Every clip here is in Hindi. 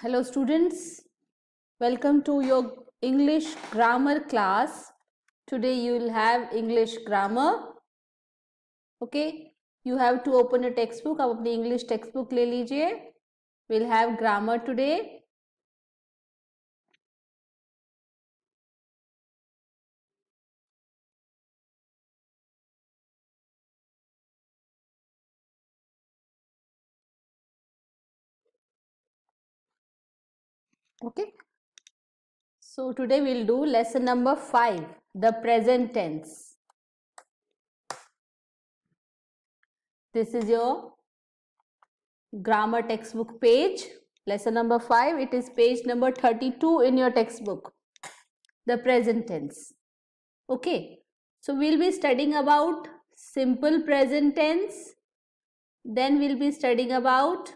Hello students, welcome to your English grammar class. Today you will have English grammar. Okay, you have to open a textbook. आप the English textbook ले J. We'll have grammar today. okay so today we'll do lesson number 5 the present tense this is your grammar textbook page lesson number 5 it is page number 32 in your textbook the present tense okay so we'll be studying about simple present tense then we'll be studying about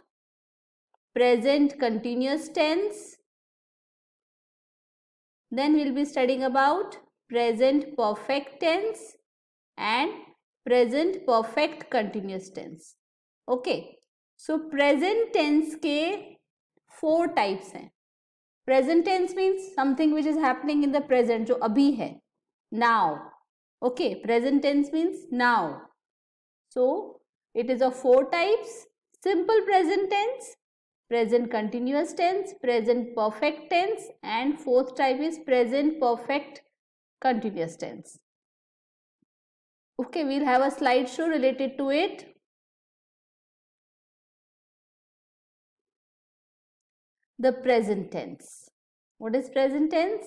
present continuous tense then we'll be studying about present perfect tense and present perfect continuous tense. Okay. So present tense ke four types हैं. Present tense means something which is happening in the present so अभी है. Now. Okay. Present tense means now. So it is of four types. Simple present tense, present continuous tense, present perfect tense and fourth type is present perfect continuous tense. Okay, we'll have a slideshow related to it. The present tense. What is present tense?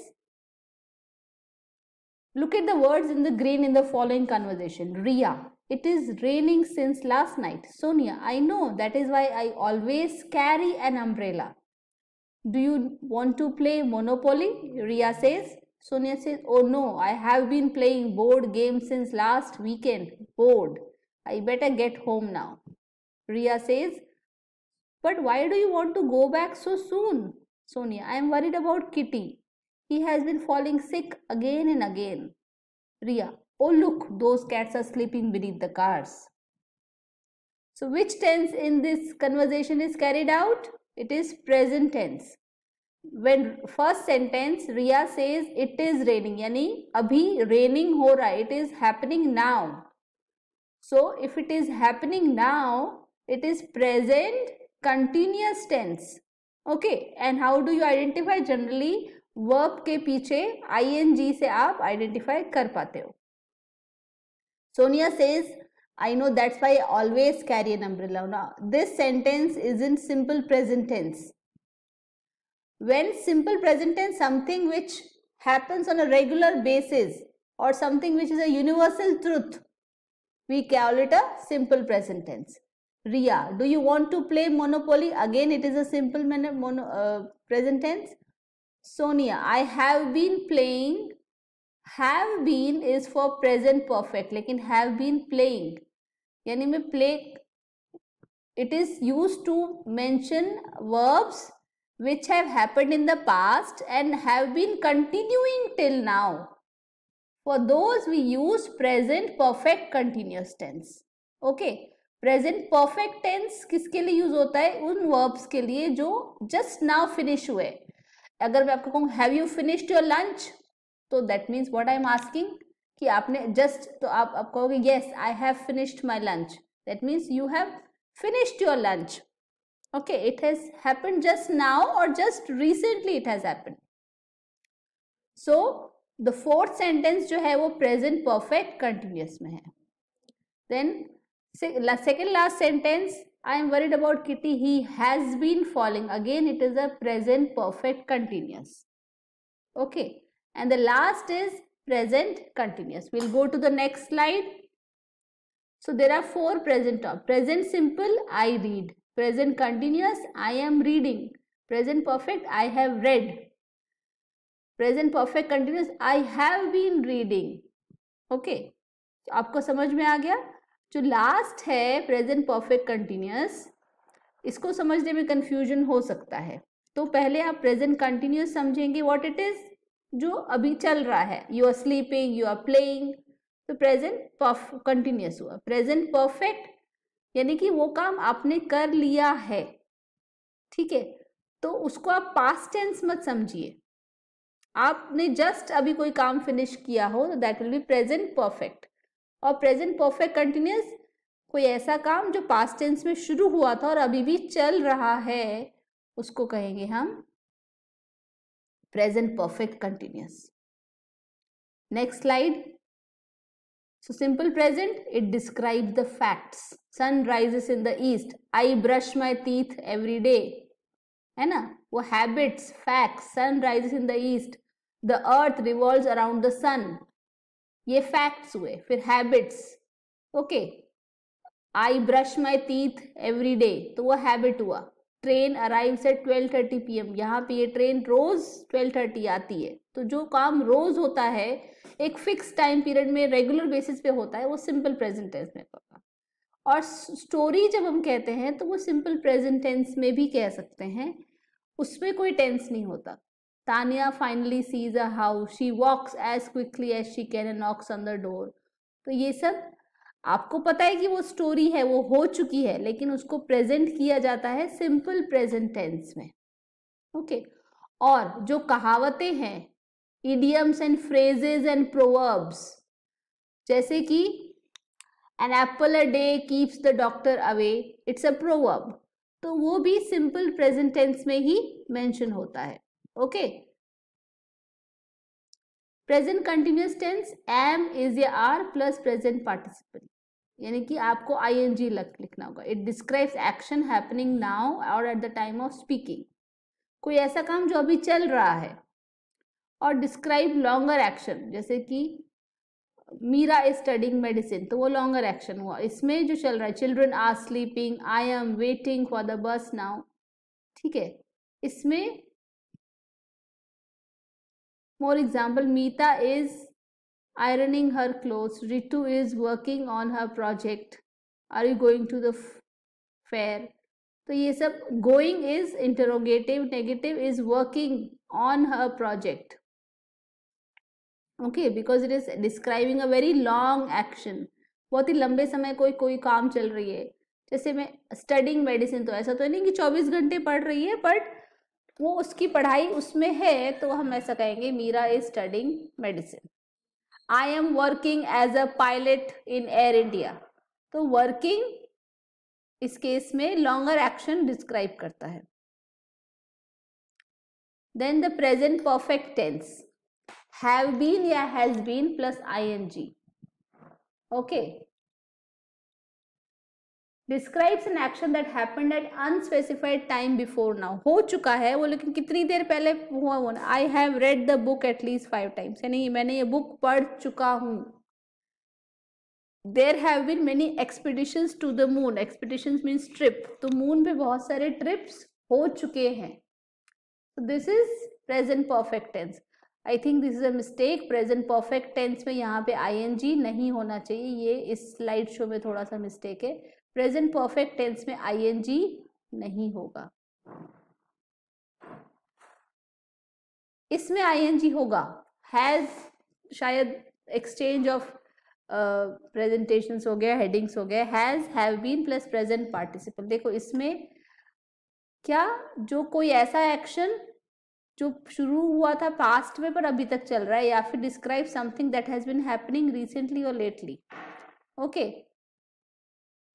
Look at the words in the green in the following conversation. Ria. It is raining since last night. Sonia, I know. That is why I always carry an umbrella. Do you want to play Monopoly? Ria says. Sonia says, Oh no, I have been playing board games since last weekend. Bored. I better get home now. Ria says, But why do you want to go back so soon? Sonia, I am worried about Kitty. He has been falling sick again and again. Ria, Oh, look, those cats are sleeping beneath the cars. So, which tense in this conversation is carried out? It is present tense. When first sentence, Ria says, It is raining. Yani, abhi raining ho raha. It is happening now. So, if it is happening now, it is present continuous tense. Okay. And how do you identify? Generally, Verb के पीछे ing से आप identify कर पाते हो Sonia says, I know that's why I always carry an umbrella. Now, this sentence is in simple present tense. When simple present tense, something which happens on a regular basis or something which is a universal truth, we call it a simple present tense. Ria, do you want to play Monopoly? Again, it is a simple mono, uh, present tense. Sonia, I have been playing have been is for present perfect लेकिन हैव बीन प्लेइंग यानी मैं play it is use to mention verbs which have happen in the past and have been continuing till now for those we use present perfect continuous tense okay present perfect tense किसके लिए यूज होता है उन वर्ब्स के लिए जो जस्ट नाउ फिनिश हुए अगर मैं आपको कहूँ have you finished your lunch तो that means what I am asking कि आपने जस्ट तो आप आप कहोगे yes I have finished my lunch that means you have finished your lunch okay it has happened just now or just recently it has happened so the fourth sentence जो है वो present perfect continuous then second last sentence I am worried about Kitty he has been falling again it is a present perfect continuous okay and the last is present continuous we'll go to the next slide so there are four present of present simple i read present continuous i am reading present perfect i have read present perfect continuous i have been reading okay so aapko samajh mein aa gaya jo last hai present perfect continuous isko samajhne mein confusion ho sakta hai to pehle aap present continuous samjhenge what it is जो अभी चल रहा है you are sleeping you are playing तो प्रेजेंट कंटिन्यूस हुआ प्रेजेंट परफेक्ट यानी कि वो काम आपने कर लिया है ठीक है तो उसको आप पास्ट टेंस मत समझिए आपने जस्ट अभी कोई काम फिनिश किया हो तो that will be present perfect और प्रेजेंट परफेक्ट कंटिन्यूस कोई ऐसा काम जो पास्ट टेंस में शुरू हुआ था और अभी भी चल रहा है उसको कहेंगे हम present perfect continuous. Next slide. So simple present, it describes the facts. Sun rises in the east. I brush my teeth every day. hai na wo habits facts sun rises in the east the earth revolves around the sun ye facts hue fir habits okay i brush my teeth every day to वो habit hua train arrive at 12:30 am यहाँ पे ये ट्रेन रोज 12:30 आती है तो जो काम रोज होता है एक फिक्स टाइम पीरियड में रेगुलर बेसिस पे होता है वो सिंपल प्रेजेंट टेंस में होगा और स्टोरी जब हम कहते हैं तो वो सिंपल प्रेजेंट टेंस में भी कह सकते हैं उसमें कोई टेंस नहीं होता Tania finally sees a house she walks as quickly as she can knocks on the door तो ये सब आपको पता है कि वो स्टोरी है वो हो चुकी है लेकिन उसको प्रेजेंट किया जाता है सिंपल प्रेजेंट टेंस में ओके और जो कहावतें हैं idioms and phrases and proverbs जैसे कि an apple a day keeps the doctor away it's a proverb तो वो भी सिंपल प्रेजेंट टेंस में ही मेंशन होता है okay present continuous tense am is is a are plus यानी कि आपको आई एन जी लिखना होगा it describes action happening now और at the time of speaking कोई ऐसा काम जो अभी चल रहा है और डिस्क्राइब लॉन्गर एक्शन जैसे कि मीरा इज स्टडिंग मेडिसिन तो वो लॉन्गर एक्शन हुआ इसमें जो चल रहा है children are sleeping I am waiting for the bus now ठीक है इसमें for example Meeta is ironing her clothes. Ritu is working on her project. Are you going to the fair? तो ये सब going is interrogative negative is working on her project okay because it is describing a very long action बहुत ही लंबे समय कोई कोई काम चल रही है जैसे मैं स्टडिंग मेडिसिन तो ऐसा तो नहीं कि 24 घंटे पढ़ रही है बट वो उसकी पढ़ाई उसमें है तो हम ऐसा कहेंगे Meera is studying medicine I am working as a pilot in Air India तो वर्किंग इस केस में लॉन्गर एक्शन डिस्क्राइब करता है then the present perfect tense have been या has been plus I N G okay describes an action that happened at unspecified time before now हो चुका है वो लेकिन कितनी देर पहले हुआ हुआ I have read the book at least five times यानी मैंने ये बुक पढ़ चुका हूँ there have been many expedition to the moon expedition means trip तो मून पे बहुत सारे ट्रिप्स हो चुके हैं this is present perfect tense I think this is a mistake present perfect tense में यहाँ पे आई एन जी नहीं होना चाहिए ये इस स्लाइड शो में थोड़ा सा मिस्टेक है प्रेजेंट परफेक्ट टेंस में आईएनजी नहीं होगा इसमें आईएनजी होगा हैज शायद एक्सचेंज ऑफ प्रेजेंटेशन हो गया हेडिंग्स हो गया has have been plus present participle देखो इसमें क्या जो कोई ऐसा एक्शन जो शुरू हुआ था पास्ट में पर अभी तक चल रहा है या फिर describe something that has been happening recently और lately okay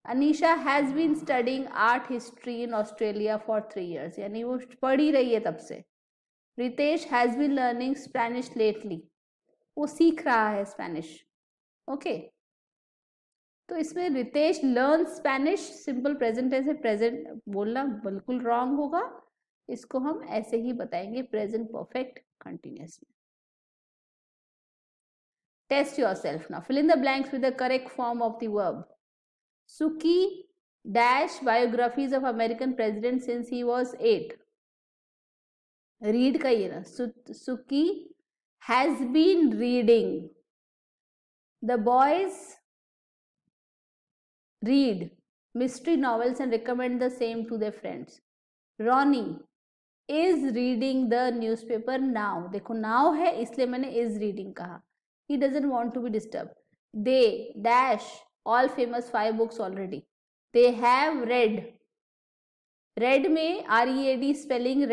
Anisha has been studying art history in Australia for three years यानी वो पढ़ ही रही है तब से Ritesh has been learning Spanish lately वो सीख रहा है स्पेनिश ओके तो इसमें Ritesh learn Spanish simple present ऐसे प्रेजेंट बोलना बिल्कुल रॉन्ग होगा इसको हम ऐसे ही बताएंगे प्रेजेंट परफेक्ट कंटिन्यूस में टेस्ट योर सेल्फ ना fill in the blanks with the correct form of the verb Suki dash biographies of American presidents since he was eight. Read कहिए ना Suki has been reading. The boys read mystery novels and recommend the same to their friends. Ronnie is reading the newspaper now. देखो now है इसलिए मैंने is reading कहा. He doesn't want to be disturbed. They dash all famous five books already they have read Read में R E A Read. Spelling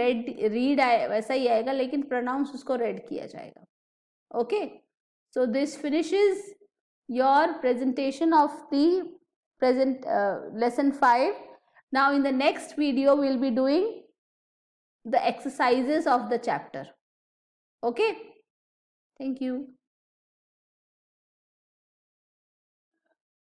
वैसा ही आएगा लेकिन pronounce उसको read किया जाएगा Okay. So this finishes your presentation of the present uh, lesson 5 now in the next video we'll be doing the exercises of the chapter okay thank you